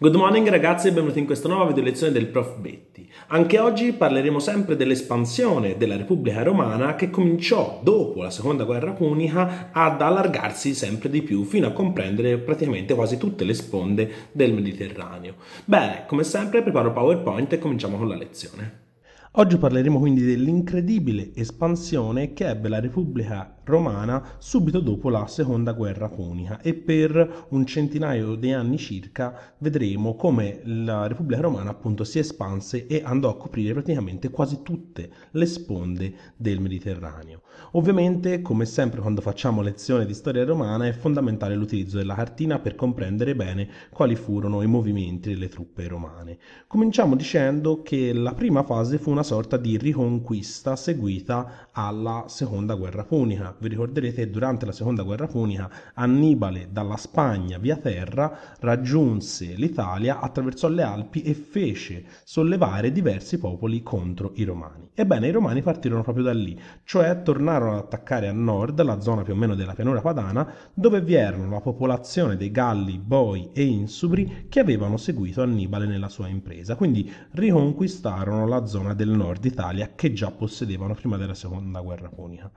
Good morning ragazzi e benvenuti in questa nuova video lezione del Prof. Betti. Anche oggi parleremo sempre dell'espansione della Repubblica Romana che cominciò dopo la seconda guerra punica ad allargarsi sempre di più fino a comprendere praticamente quasi tutte le sponde del Mediterraneo. Bene, come sempre preparo PowerPoint e cominciamo con la lezione. Oggi parleremo quindi dell'incredibile espansione che ebbe la Repubblica romana subito dopo la seconda guerra punica e per un centinaio di anni circa vedremo come la Repubblica Romana appunto si espanse e andò a coprire praticamente quasi tutte le sponde del Mediterraneo. Ovviamente come sempre quando facciamo lezione di storia romana è fondamentale l'utilizzo della cartina per comprendere bene quali furono i movimenti delle truppe romane. Cominciamo dicendo che la prima fase fu una sorta di riconquista seguita alla seconda guerra punica vi ricorderete durante la seconda guerra punica Annibale dalla Spagna via terra raggiunse l'Italia, attraversò le Alpi e fece sollevare diversi popoli contro i Romani. Ebbene, i Romani partirono proprio da lì, cioè tornarono ad attaccare a nord, la zona più o meno della pianura padana, dove vi erano la popolazione dei Galli, Boi e Insubri che avevano seguito Annibale nella sua impresa, quindi riconquistarono la zona del nord Italia che già possedevano prima della seconda guerra punica.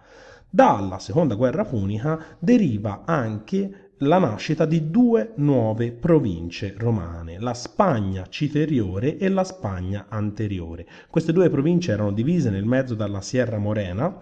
Dalla seconda guerra punica deriva anche la nascita di due nuove province romane, la Spagna citeriore e la Spagna anteriore. Queste due province erano divise nel mezzo dalla Sierra Morena,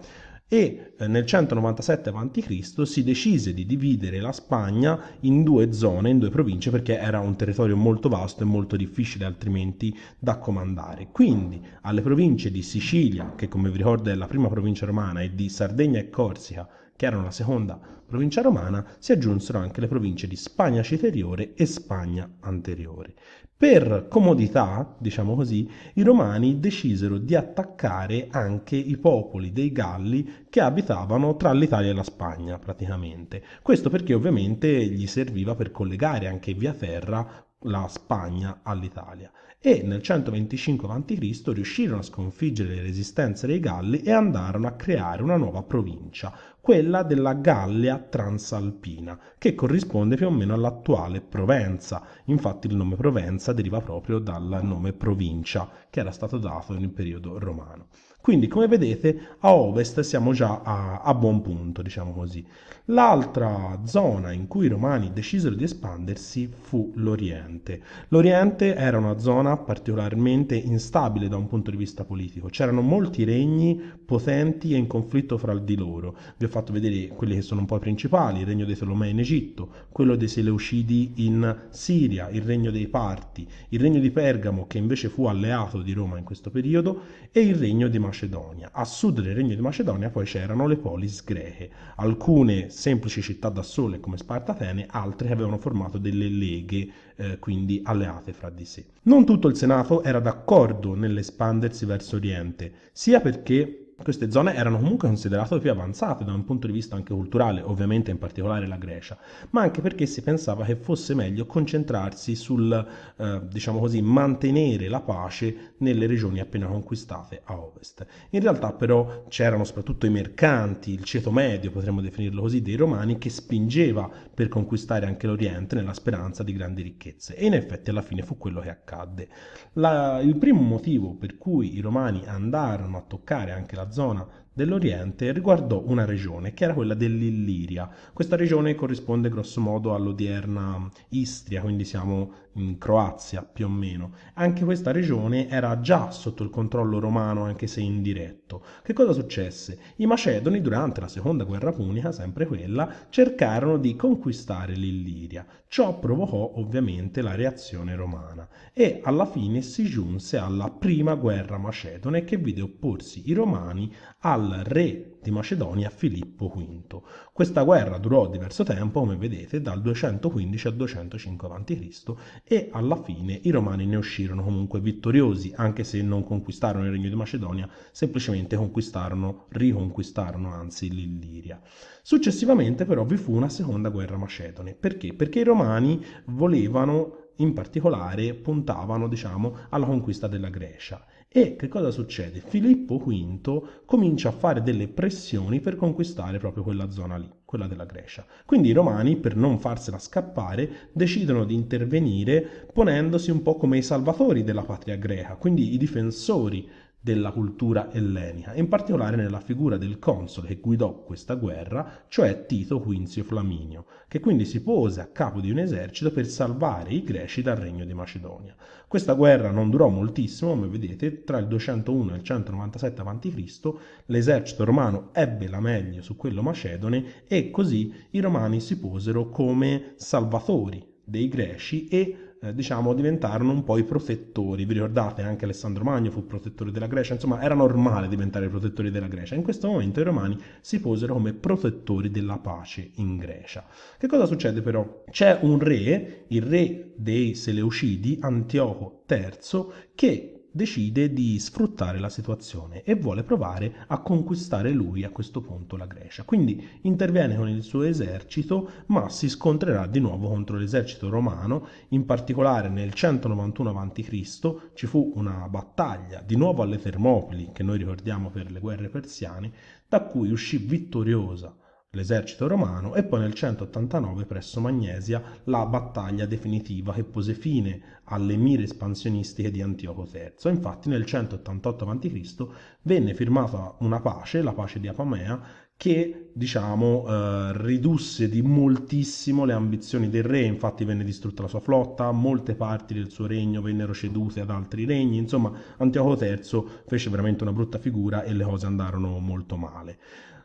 e eh, nel 197 a.C. si decise di dividere la Spagna in due zone, in due province, perché era un territorio molto vasto e molto difficile altrimenti da comandare. Quindi alle province di Sicilia, che come vi ricordo è la prima provincia romana, e di Sardegna e Corsica, che erano la seconda provincia romana, si aggiunsero anche le province di Spagna Citeriore e Spagna Anteriore. Per comodità, diciamo così, i romani decisero di attaccare anche i popoli dei Galli che abitavano tra l'Italia e la Spagna praticamente. Questo perché ovviamente gli serviva per collegare anche via terra la Spagna all'Italia e nel 125 a.C. riuscirono a sconfiggere le resistenze dei Galli e andarono a creare una nuova provincia, quella della Gallia Transalpina, che corrisponde più o meno all'attuale Provenza. Infatti il nome Provenza deriva proprio dal nome provincia che era stato dato nel periodo romano. Quindi come vedete a ovest siamo già a, a buon punto, diciamo così. L'altra zona in cui i romani decisero di espandersi fu l'Oriente. L'Oriente era una zona particolarmente instabile da un punto di vista politico. C'erano molti regni potenti e in conflitto fra di loro. Vi ho fatto vedere quelli che sono un po' i principali, il regno dei Tolomei in Egitto, quello dei Seleucidi in Siria, il regno dei Parti, il regno di Pergamo che invece fu alleato di Roma in questo periodo e il regno di Macedonia Macedonia. A sud del Regno di Macedonia poi c'erano le polis greche, alcune semplici città da sole come Sparta Atene, altre che avevano formato delle leghe, eh, quindi alleate fra di sé. Non tutto il Senato era d'accordo nell'espandersi verso Oriente, sia perché queste zone erano comunque considerate più avanzate da un punto di vista anche culturale, ovviamente in particolare la Grecia, ma anche perché si pensava che fosse meglio concentrarsi sul, eh, diciamo così, mantenere la pace nelle regioni appena conquistate a ovest. In realtà però c'erano soprattutto i mercanti, il ceto medio, potremmo definirlo così, dei romani che spingeva per conquistare anche l'Oriente nella speranza di grandi ricchezze e in effetti alla fine fu quello che accadde. La, il primo motivo per cui i romani andarono a toccare anche la zona dell'Oriente riguardò una regione che era quella dell'Illiria. Questa regione corrisponde grossomodo all'odierna Istria, quindi siamo in Croazia più o meno. Anche questa regione era già sotto il controllo romano, anche se indiretto. Che cosa successe? I Macedoni durante la seconda guerra punica, sempre quella, cercarono di conquistare l'Illiria. Ciò provocò ovviamente la reazione romana e alla fine si giunse alla prima guerra macedone che vide opporsi i romani alla re di Macedonia Filippo V. Questa guerra durò diverso tempo, come vedete, dal 215 al 205 a.C. e alla fine i romani ne uscirono comunque vittoriosi, anche se non conquistarono il regno di Macedonia, semplicemente conquistarono, riconquistarono anzi l'Illiria. Successivamente però vi fu una seconda guerra macedone. Perché? Perché i romani volevano in particolare puntavano diciamo, alla conquista della Grecia. E che cosa succede? Filippo V comincia a fare delle pressioni per conquistare proprio quella zona lì, quella della Grecia. Quindi i romani, per non farsela scappare, decidono di intervenire ponendosi un po' come i salvatori della patria greca, quindi i difensori della cultura ellenica, in particolare nella figura del console che guidò questa guerra, cioè Tito Quinzio Flaminio, che quindi si pose a capo di un esercito per salvare i greci dal regno di Macedonia. Questa guerra non durò moltissimo, come vedete, tra il 201 e il 197 a.C. l'esercito romano ebbe la meglio su quello macedone e così i romani si posero come salvatori dei greci e eh, diciamo, diventarono un po' i protettori. Vi ricordate anche Alessandro Magno fu protettore della Grecia, insomma era normale diventare protettori della Grecia. In questo momento i romani si posero come protettori della pace in Grecia. Che cosa succede però? C'è un re, il re dei Seleucidi, Antioco III, che decide di sfruttare la situazione e vuole provare a conquistare lui a questo punto la Grecia. Quindi interviene con il suo esercito, ma si scontrerà di nuovo contro l'esercito romano, in particolare nel 191 a.C. ci fu una battaglia di nuovo alle Termopili, che noi ricordiamo per le guerre persiane, da cui uscì vittoriosa l'esercito romano e poi nel 189 presso Magnesia la battaglia definitiva che pose fine alle mire espansionistiche di Antioco III. Infatti nel 188 a.C. venne firmata una pace, la pace di Apamea, che diciamo eh, ridusse di moltissimo le ambizioni del re, infatti venne distrutta la sua flotta, molte parti del suo regno vennero cedute ad altri regni, insomma Antioco III fece veramente una brutta figura e le cose andarono molto male.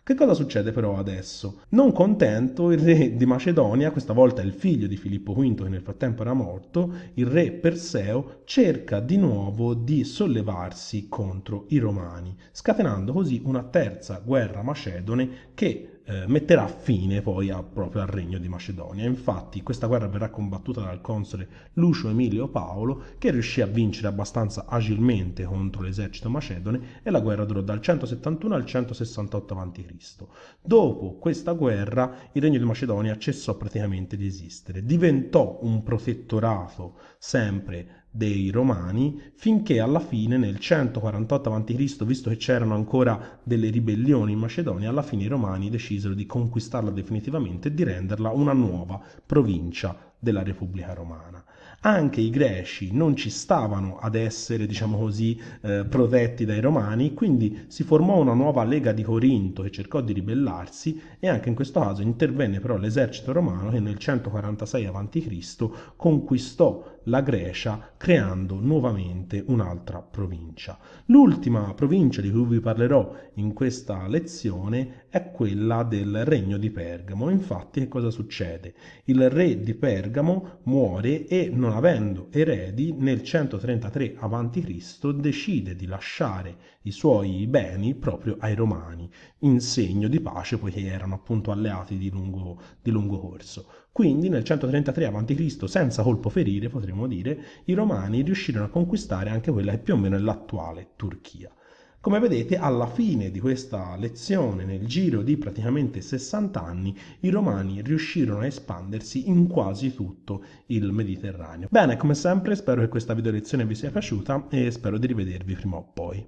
Che cosa succede però adesso? Non contento, il re di Macedonia, questa volta il figlio di Filippo V che nel frattempo era morto, il re Perseo cerca di nuovo di sollevarsi contro i romani, scatenando così una terza guerra macedone che eh, metterà fine poi a, proprio al regno di Macedonia. Infatti questa guerra verrà combattuta dal console Lucio Emilio Paolo che riuscì a vincere abbastanza agilmente contro l'esercito macedone e la guerra durò dal 171 al 168 a.C. Dopo questa guerra il regno di Macedonia cessò praticamente di esistere, diventò un protettorato sempre dei Romani finché alla fine nel 148 a.C., visto che c'erano ancora delle ribellioni in Macedonia, alla fine i Romani decisero di conquistarla definitivamente e di renderla una nuova provincia della Repubblica Romana. Anche i greci non ci stavano ad essere, diciamo così, eh, protetti dai romani, quindi si formò una nuova lega di Corinto che cercò di ribellarsi e anche in questo caso intervenne però l'esercito romano che nel 146 a.C. conquistò la Grecia creando nuovamente un'altra provincia. L'ultima provincia di cui vi parlerò in questa lezione è quella del regno di Pergamo. Infatti che cosa succede? Il re di Pergamo muore e non avendo eredi nel 133 a.C. decide di lasciare i suoi beni proprio ai romani in segno di pace poiché erano appunto alleati di lungo, di lungo corso. Quindi nel 133 a.C., senza colpo ferire, potremmo dire, i Romani riuscirono a conquistare anche quella che più o meno è l'attuale Turchia. Come vedete, alla fine di questa lezione, nel giro di praticamente 60 anni, i romani riuscirono a espandersi in quasi tutto il Mediterraneo. Bene, come sempre, spero che questa video lezione vi sia piaciuta e spero di rivedervi prima o poi.